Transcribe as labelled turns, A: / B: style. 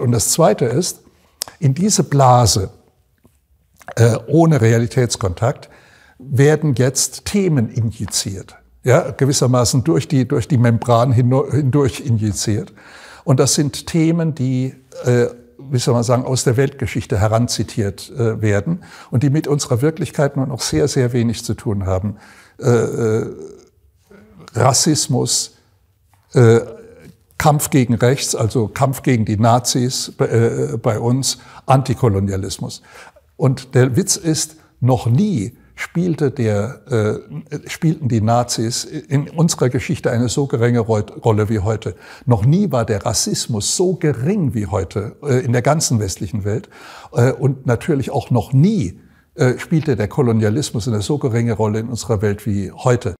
A: Und das Zweite ist, in diese Blase äh, ohne Realitätskontakt werden jetzt Themen injiziert, ja, gewissermaßen durch die, durch die Membran hindurch injiziert. Und das sind Themen, die, äh, wie soll man sagen, aus der Weltgeschichte heranzitiert äh, werden und die mit unserer Wirklichkeit nur noch sehr, sehr wenig zu tun haben. Äh, äh Rassismus, äh, Kampf gegen rechts, also Kampf gegen die Nazis äh, bei uns, Antikolonialismus. Und der Witz ist, noch nie spielte der, äh, spielten die Nazis in unserer Geschichte eine so geringe Rolle wie heute. Noch nie war der Rassismus so gering wie heute äh, in der ganzen westlichen Welt. Äh, und natürlich auch noch nie äh, spielte der Kolonialismus eine so geringe Rolle in unserer Welt wie heute.